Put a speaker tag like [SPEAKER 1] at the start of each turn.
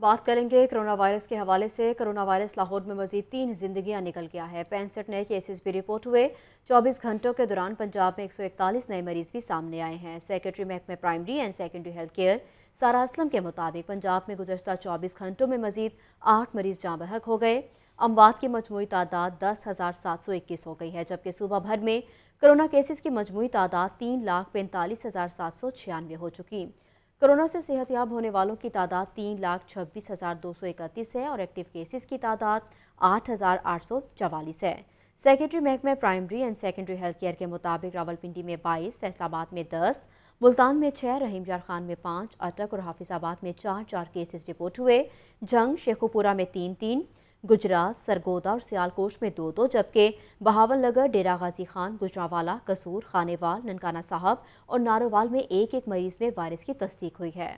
[SPEAKER 1] बात करेंगे corona virus के हवाले से कोरोना वायरस लाहौर में मजीद तीन जिंदगियां निकल गया है पैंसठ नए केसेस भी रिपोर्ट हुए 24 घंटों के दौरान पंजाब में 141 नए मरीज भी सामने आए हैं सेक्रेटरी महकमे primary and secondary health care Sara Aslam के मुताबिक पंजाब में गुजशत 24 घंटों में मजीद आठ मरीज जाँ बहक हो गए अमवात की मजमू तादाद दस हज़ार सात सौ इक्कीस हो गई है जबकि सूबा भर में कोरोना केसेज की मजमू तादाद तीन लाख पैंतालीस हज़ार सात सौ छियानवे हो चुकी कोरोना से याब होने वालों की तादाद तीन लाख छब्बीस हज़ार दो सौ इकतीस है और एक्टिव केसेस की तादाद आठ हज़ार आठ सौ चवालीस है सेक्रेटरी महकमे primary and secondary health care के मुताबिक रावलपिंडी में बाईस फैसलाबाद में दस मुल्तान में छः रहीम खान में पाँच अटक और हाफिजाबाद में चार चार केसेस रिपोर्ट हुए जंग शेखोपुरा में तीन तीन गुजरात सरगोदा और सियालकोट में दो दो जबकि बहावल नगर डेरा गाजी खान गुजरावाला कसूर खानेवाल ननकाना साहब और नारोवाल में एक एक मरीज में वायरस की तस्दीक हुई है